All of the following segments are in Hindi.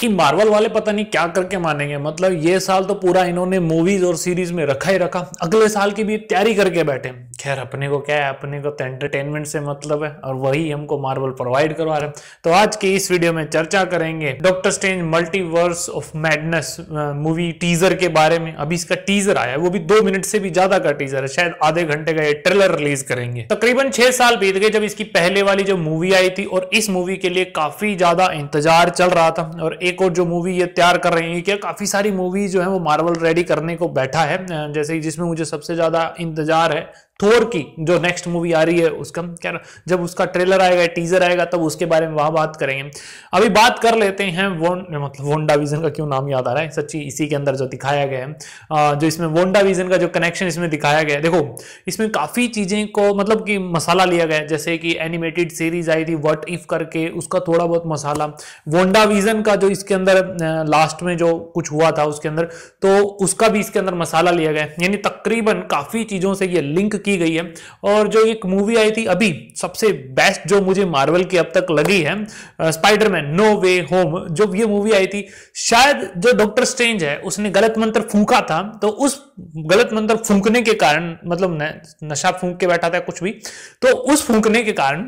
कि मार्वल वाले पता नहीं क्या करके मानेंगे मतलब ये साल तो पूरा इन्होंने मूवीज और सीरीज में रखा ही रखा अगले साल की भी तैयारी करके बैठे खैर अपने को क्या है अपने को तो एंटरटेनमेंट से मतलब है और वही हमको मार्बल प्रोवाइड करवा रहे हैं तो आज की इस वीडियो में चर्चा करेंगे Doctor Strange multiverse of madness movie teaser के बारे में अभी इसका टीजर आया वो भी दो मिनट से भी ज्यादा का टीजर है शायद आधे घंटे का ये ट्रेलर रिलीज करेंगे तकरीबन छह साल बीत गए जब इसकी पहले वाली जो मूवी आई थी और इस मूवी के लिए काफी ज्यादा इंतजार चल रहा था और एक और जो मूवी ये तैयार कर रही है क्या काफी सारी मूवी जो है वो मार्बल रेडी करने को बैठा है जैसे जिसमें मुझे सबसे ज्यादा इंतजार है थोर की जो नेक्स्ट मूवी आ रही है उसका क्या जब उसका ट्रेलर आएगा टीजर आएगा तब उसके बारे में वहां बात करेंगे अभी बात कर लेते हैं वोन मतलब वोंडा विजन का क्यों नाम याद आ रहा है सच्ची इसी के अंदर जो दिखाया गया है जो इसमें वोंडा विजन का जो कनेक्शन इसमें दिखाया गया है देखो इसमें काफी चीजें को मतलब कि मसाला लिया गया है जैसे कि एनिमेटेड सीरीज आई थी वट इफ करके उसका थोड़ा बहुत मसाला वोंडा विजन का जो इसके अंदर लास्ट में जो कुछ हुआ था उसके अंदर तो उसका भी इसके अंदर मसाला लिया गया यानी तकरीबन काफी चीजों से ये लिंक की गई है और जो एक मूवी आई थी अभी सबसे बेस्ट जो मुझे मार्वल की अब तक लगी है स्पाइडरमैन नो वे होम जो ये मूवी आई थी शायद जो डॉक्टर स्ट्रेंज है उसने गलत मंत्र फूंका था तो उस गलत मंत्र फूंकने के कारण मतलब नशा फूंक के बैठा था कुछ भी तो उस फूंकने के कारण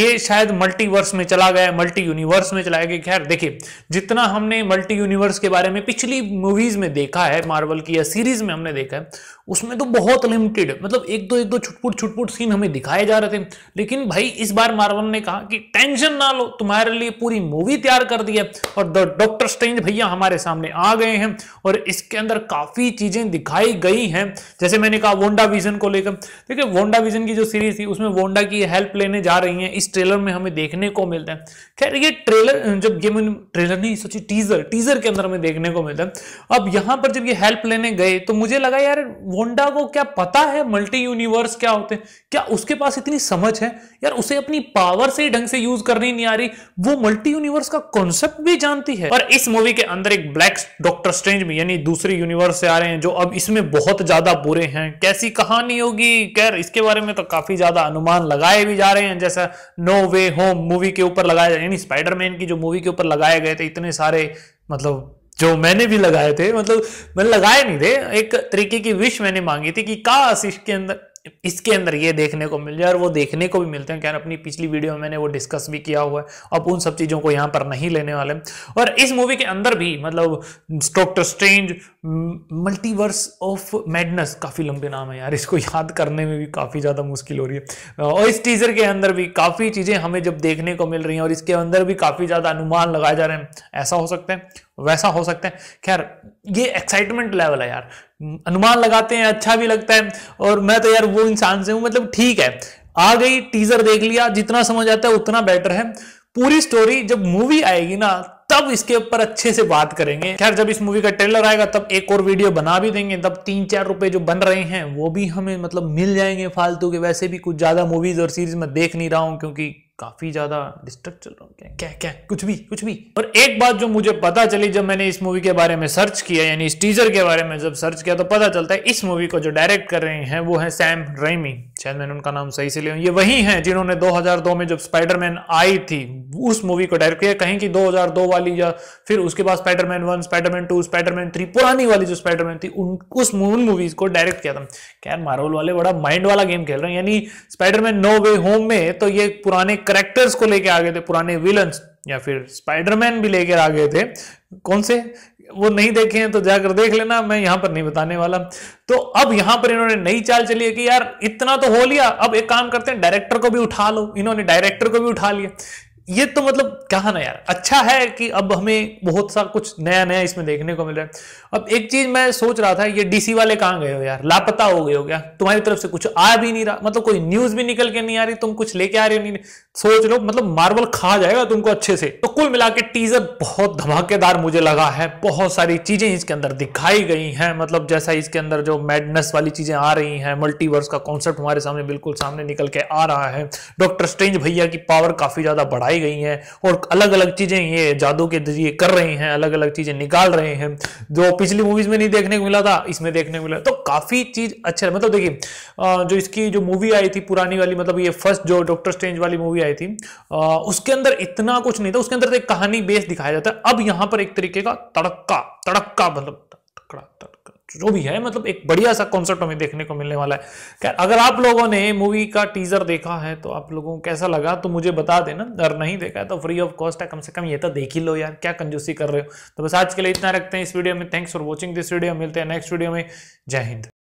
ये शायद मल्टीवर्स में चला गया मल्टी यूनिवर्स में चला गया खैर देखिए जितना हमने मल्टी यूनिवर्स के बारे में पिछली मूवीज में देखा है मार्वल की या सीरीज में हमने देखा है उसमें तो बहुत लिमिटेड मतलब एक दो तो एक दो छुटपुट छुटपुट सीन हमें दिखाए जा रहे थे लेकिन भाई इस बार मार्वल ने कहा कि टेंशन ना लो तुम्हारे लिए पूरी मूवी तैयार कर दी है और द डॉक्टर स्ट्रेंज भैया हमारे सामने आ गए हैं और इसके अंदर काफी चीजें दिखाई गई हैं जैसे मैंने कहा वोंडा विजन को लेकर देखिए वोंडा विजन की जो सीरीज थी उसमें वोंडा की हेल्प लेने जा रही है इस ट्रेलर में हमें देखने को मिलता है खैर ये ट्रेलर जब ये मैंने ट्रेलर नहीं सोची टीजर टीजर के अंदर हमें देखने को मिलता है अब यहां पर जब ये हेल्प लेने गए तो मुझे लगा यार वोंडा को क्या पता है मल्टी यूनिवर्स यूनिवर्स क्या होते हैं क्या उसके पास इतनी समझ है यार उसे अपनी पावर से ही ढंग से यूज करनी नहीं आ रही वो मल्टी यूनिवर्स का कॉन्सेप्ट भी जानती है और इस मूवी के अंदर एक ब्लैक डॉक्टर स्ट्रेंज भी यानी दूसरे यूनिवर्स से आ रहे हैं जो अब इसमें बहुत ज्यादा बुरे हैं कैसी कहानी होगी खैर इसके बारे में तो काफी ज्यादा अनुमान लगाए भी जा रहे हैं जैसा नो वे होम मूवी के ऊपर लगाया जाए यानी स्पाइडरमैन की जो मूवी के ऊपर लगाए गए थे इतने सारे मतलब जो मैंने भी लगाए थे मतलब मैंने लगाए नहीं थे एक तरीके की विश मैंने मांगी थी कि काश इसके अंदर इसके अंदर ये देखने को मिल जाए और वो देखने को भी मिलते हैं क्या अपनी पिछली वीडियो में मैंने वो डिस्कस भी किया हुआ है अब उन सब चीज़ों को यहां पर नहीं लेने वाले और इस मूवी के अंदर भी मतलब Doctor Strange multiverse of madness काफ़ी लंबे नाम है यार इसको याद करने में भी काफ़ी ज़्यादा मुश्किल हो रही है और इस टीजर के अंदर भी काफ़ी चीज़ें हमें जब देखने को मिल रही है और इसके अंदर भी काफ़ी ज़्यादा अनुमान लगाए जा रहे हैं ऐसा हो सकता है वैसा हो सकता है खैर ये एक्साइटमेंट लेवल है यार अनुमान लगाते हैं अच्छा भी लगता है और मैं तो यार वो इंसान से हूं मतलब ठीक है आ गई टीजर देख लिया जितना समझ आता है उतना बेटर है पूरी स्टोरी जब मूवी आएगी ना तब इसके ऊपर अच्छे से बात करेंगे खैर जब इस मूवी का ट्रेलर आएगा तब एक और वीडियो बना भी देंगे तब तीन चार रुपए जो बन रहे हैं वो भी हमें मतलब मिल जाएंगे फालतू के वैसे भी कुछ ज्यादा मूवीज और सीरीज में देख नहीं रहा हूं क्योंकि काफ़ी ज़्यादा डिस्ट्रक्ट चल रहा हूँ क्या क्या क्या कुछ भी कुछ भी और एक बात जो मुझे पता चली जब मैंने इस मूवी के बारे में सर्च किया यानी इस टीजर के बारे में जब सर्च किया तो पता चलता है इस मूवी को जो डायरेक्ट कर रहे हैं वो है सैम रेमी शायद मैंने उनका नाम सही से लिया ये वही हैं जिन्होंने 2002 में जब स्पाइडरमैन आई थी उस मूवी को डायरेक्ट किया कहीं कि 2002 वाली या फिर उसके बाद Spiderman one Spiderman two Spiderman three पुरानी वाली जो स्पाइडरमैन थी उन उस मून मूवीज को डायरेक्ट किया था खैर मार्वल वाले बड़ा माइंड वाला गेम खेल रहे हैं यानी स्पाइडरमैन नो वे होम में तो ये पुराने करेक्टर्स को लेकर आ गए थे पुराने विलन या फिर स्पाइडरमैन भी लेकर आ गए थे कौन से वो नहीं देखे हैं तो जाकर देख लेना मैं यहां पर नहीं बताने वाला तो अब यहां पर इन्होंने नई चाल चली है कि यार इतना तो हो लिया अब एक काम करते हैं डायरेक्टर को भी उठा लो इन्होंने डायरेक्टर को भी उठा लिया ये तो मतलब कहा ना यार अच्छा है कि अब हमें बहुत सा कुछ नया नया इसमें देखने को मिल रहा है अब एक चीज मैं सोच रहा था ये डीसी वाले कहाँ गए हो यार लापता हो गए हो क्या तुम्हारी तरफ से कुछ आ भी नहीं रहा मतलब कोई न्यूज भी निकल के नहीं आ रही तुम कुछ लेके आ रहे हो नहीं सोच लो मतलब मार्बल खा जाएगा तुमको अच्छे से तो कुल मिला टीजर बहुत धमाकेदार मुझे लगा है बहुत सारी चीजें इसके अंदर दिखाई गई हैं मतलब जैसा इसके अंदर जो मैडनेस वाली चीजें आ रही हैं मल्टीवर्स का कॉन्सेप्ट हमारे सामने बिल्कुल सामने निकल के आ रहा है डॉक्टर स्ट्रेंज भैया की पावर काफी ज्यादा बढ़ाई बताई गई हैं और अलग अलग चीजें ये जादू के जरिए कर रहे हैं अलग अलग चीजें निकाल रहे हैं जो पिछली मूवीज में नहीं देखने को मिला था इसमें देखने को मिला तो काफी चीज अच्छा मतलब देखिए जो इसकी जो मूवी आई थी पुरानी वाली मतलब ये फर्स्ट जो डॉक्टर स्ट्रेंज वाली मूवी आई थी उसके अंदर इतना कुछ नहीं था उसके अंदर एक कहानी बेस दिखाया जाता है अब यहां पर एक तरीके का तड़का तड़का मतलब तड़का तड़का जो भी है मतलब एक बढ़िया सा कॉन्सेप्ट हमें देखने को मिलने वाला है खैर अगर आप लोगों ने मूवी का टीजर देखा है तो आप लोगों को कैसा लगा तो मुझे बता देना अगर नहीं देखा है तो फ्री ऑफ कॉस्ट है कम से कम ये तो देख ही लो यार क्या कंजूसी कर रहे हो तो बस आज के लिए इतना रखते हैं इस वीडियो में thanks for watching this video मिलते हैं नेक्स्ट वीडियो में जय हिंद